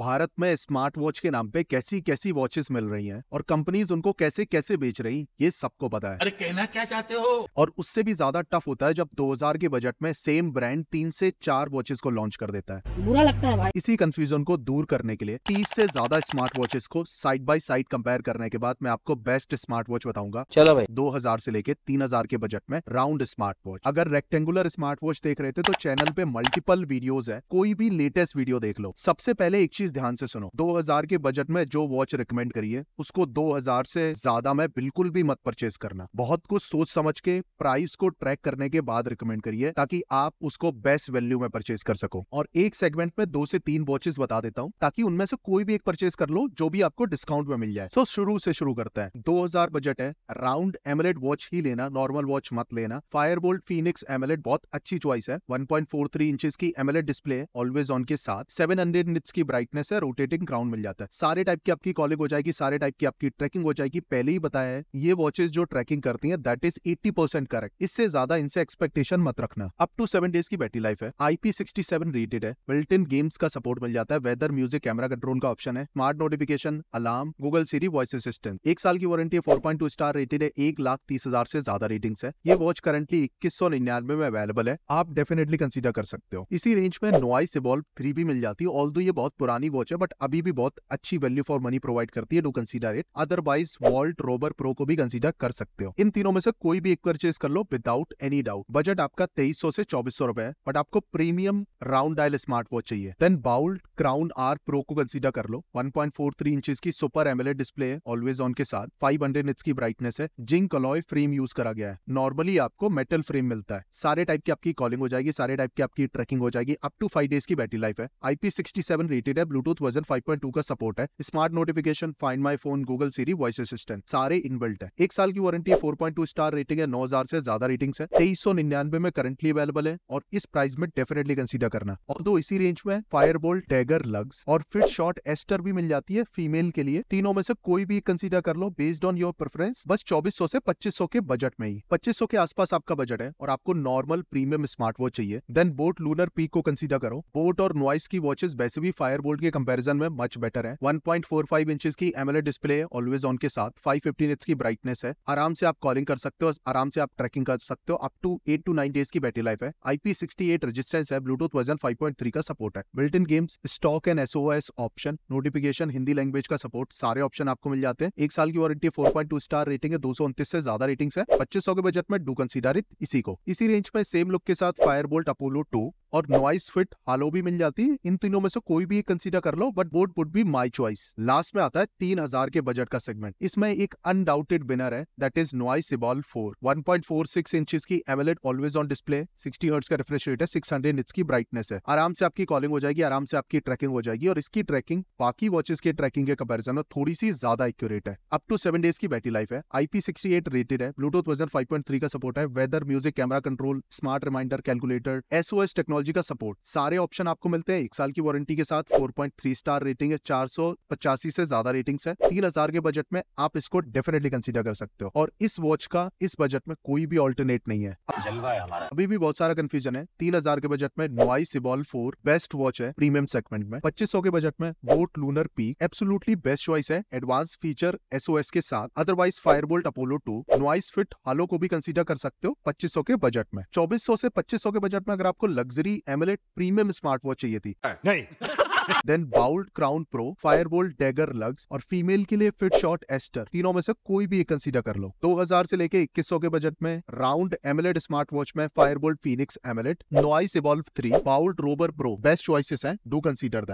भारत में smart watch के नाम पे कैसी कैसी वॉचेस मिल रही हैं और कंपनीज उनको कैसे कैसे बेच रही ये सबको पता है अरे कहना क्या चाहते हो और उससे भी ज्यादा टफ होता है जब 2000 के बजट में सेम ब्रांड तीन से चार वॉचेस को लॉन्च कर देता है बुरा लगता है भाई इसी कंफ्यूजन को दूर करने के लिए तीस से ज्यादा स्मार्ट वॉचेस को साइड बाई साइड कंपेयर करने के बाद मैं आपको बेस्ट स्मार्ट वॉच बताऊंगा चलो भाई दो हजार से लेके तीन हजार के बजट में राउंड स्मार्ट वॉच अगर रेक्टेंगुलर स्मार्ट वॉच देख रहे थे तो चैनल पे मल्टीपल वीडियोज है कोई भी लेटेस्ट वीडियो देख लो सबसे पहले एक चीज प्लीज ध्यान से सुनो 2000 के बजट में जो वॉच रिकमेंड करिए उसको 2000 से ज्यादा में बिल्कुल भी मत परचेज करना बहुत कुछ सोच समझ के प्राइस को ट्रैक करने के बाद रिकमेंड करिए ताकि आप उसको बेस्ट वैल्यू में परचेज कर सको और एक सेगमेंट में दो से तीन वॉचेस बता देता हूँ ताकि उनमें से कोई भी एक परचेज कर लो जो भी आपको डिस्काउंट में मिल जाए सो so, शुरू से शुरू करते हैं दो बजट है राउंड एमलेट वॉच ही लेना नॉर्मल वॉच मत लेना फायरबोल्ट फीनिक्स एमलेट बहुत अच्छी चॉइस है 1.43 इंचेस की एमलेट डिस्प्ले ऑलवेज ऑन के साथ 700 निट्स की ब्राइटनेस देखने से रोटेटिंग क्राउन मिल जाता है सारे टाइप की आपकी कॉलिंग हो जाएगी सारे टाइप की आपकी ट्रैकिंग हो जाएगी पहले ही बताया है ये वॉचेस जो ट्रैकिंग करती है दैट इज एट्टी करेक्ट इससे ज्यादा इनसे एक्सपेक्टेशन मत रखना अप टू सेवन डेज की बैटरी लाइफ है आईपी रेटेड है बिल्ट इन गेम्स का सपोर्ट मिल जाता है वेदर म्यूजिक कैमरा कंट्रोल का ऑप्शन है smart notification alarm Google Siri voice assistant एक साल की warranty four point two star rated है एक लाख तीस हजार से ज्यादा रेटिंग है ये वॉच करंटली इक्कीस सौ निन्यानवे में अवेलेबल है आप डेफिनेटली कंसिडर कर सकते हो इसी रेंज में नॉइस इवॉल्व थ्री भी मिल जाती है ऑल ये बहुत पुरानी वॉच है बट अभी भी बहुत अच्छी वैल्यू फॉर मनी प्रोवाइड करती है do consider it otherwise Boult रोबर प्रो को भी कंसीडर कर सकते हो इन तीनों में से कोई भी एक परचेज कर लो विदाउट एनी डाउट बजट आपका तेईस से चौबीस सौ है बट आपको premium round dial smart watch चाहिए then Boult Crown R Pro को कंसीडर कर लो 1.43 इंचेस की सुपर एमएलए डिस्प्ले है ऑलवेज ऑन के साथ फाइव हंड्रेड की ब्राइटनेस है जिंक अलॉय फ्रेम यूज करा गया है नॉर्मली आपको मेटल फ्रेम मिलता है सारे टाइप की आपकी कॉलिंग हो जाएगी सारे टाइप की आपकी ट्रैकिंग हो जाएगी अप टू फाइव डेज की बैटरी लाइफ है आईपी सिक्सटी रेटेड है ब्लू ब्लूटूथ वर्जन 5.2 का सपोर्ट है smart notification find my phone Google Siri voice assistant सारे इनबिल्ट है एक साल की वारंटी है 4.2 स्टार रेटिंग है 9000 से ज्यादा रेटिंग है तेईस में करंटली अवेलेबल है और इस प्राइस में डेफिनेटली कंसिडर करना और दो इसी रेंज में फायरबोल्ट टैगर लग्स और फिट शॉर्ट एस्टर भी मिल जाती है फीमेल के लिए तीनों में से कोई भी कंसिडर कर लो बेस्ड ऑन योर प्रेफरेंस बस सौ से सौ के बजट में ही सौ के आसपास आपका बजट है और आपको नॉर्मल प्रीमियम स्मार्ट वॉच चाहिए देन बोट लूनर पीक को कंसिडर करो बोट और नॉइस की वॉचेस वैसे भी फायरबोल्ट के के कंपैरिजन में मच बेटर है 1.45 पॉइंट इंचेस की एमएलए डिस्प्ले है ऑलवेज ऑन के साथ 515 निट्स की ब्राइटनेस है आराम से आप कॉलिंग कर सकते हो आराम से आप ट्रैकिंग कर सकते हो up to eight to nine days की बैटरी लाइफ है IP68 रेजिस्टेंस है ब्लूटूथ वर्जन फाइव का सपोर्ट है built in games stock and SO option notification Hindi language का सपोर्ट सारे ऑप्शन आपको मिल जाते हैं एक साल की वारंटी फोर स्टार रेटिंग है दो से ज्यादा रेटिंग है पच्चीस के बजट में डू कंसिडर इट इसी को इसी रेंज में सेम लुक के साथ फायर बोल्ट अपोलो टू और नॉइस फिट हालो भी मिल जाती है इन तीनों में से कोई भी कंसीडर कर लो but boAt would be my choice last में आता है तीन हजार के बजट का सेगमेंट इसमें एक अनडाउटेड विनर है दैट इज नॉइस सिबॉल four one point four six inch की AMOLED always on display sixty hertz का रिफ्रेश रेट है सिक्स हंड्रेड इंच की ब्राइटनेस है आराम से आपकी कॉलिंग हो जाएगी आराम से आपकी ट्रैकिंग हो जाएगी और इसकी ट्रैकिंग बाकी वॉचेस के ट्रैकिंग के कंपेरिजन में थोड़ी सी ज्यादा एक्यूरेट है अप टू सेवन डेज की बैटरी लाइफ है आईपी सिक्सटी एट रेटेड है Bluetooth version five point three का सपोर्ट है weather music camera control smart reminder calculator SOS technology technology का सपोर्ट सारे ऑप्शन आपको मिलते हैं एक साल की वारंटी के साथ 4.3 स्टार रेटिंग है चार से ज्यादा रेटिंग्स है तीन हजार के बजट में आप इसको डेफिनेटली कंसिडर कर सकते हो और इस वॉच का इस बजट में कोई भी ऑल्टरनेट नहीं है अभी भी बहुत सारा कंफ्यूजन है तीन हजार के बजट में नोआई सिबॉल फोर बेस्ट वॉच है प्रीमियम सेगमेंट में पच्चीस के बजट में बोट लूनर पी एब्सोलूटली बेस्ट चॉइस है एडवांस फीचर एसओएस के साथ otherwise Fireboltt Apollo two Noise Fit Halo को भी कंसिडर कर सकते हो पच्चीस के बजट में चौबीस से पच्चीस के बजट में अगर आपको luxury three AMOLED premium smart watch चाहिए थी नहीं then Boult Crown Pro Fireboltt Dagger लग्स और फीमेल के लिए फिट शॉट एस्टर तीनों में से कोई भी एक कंसीडर कर लो 2000 से लेके 2100 के बजट में राउंड एमलेट स्मार्ट वॉच में Fireboltt Phoenix AMOLED Noise Evolve three Boult रोबर प्रो बेस्ट चॉइसेस हैं डू कंसीडर दैट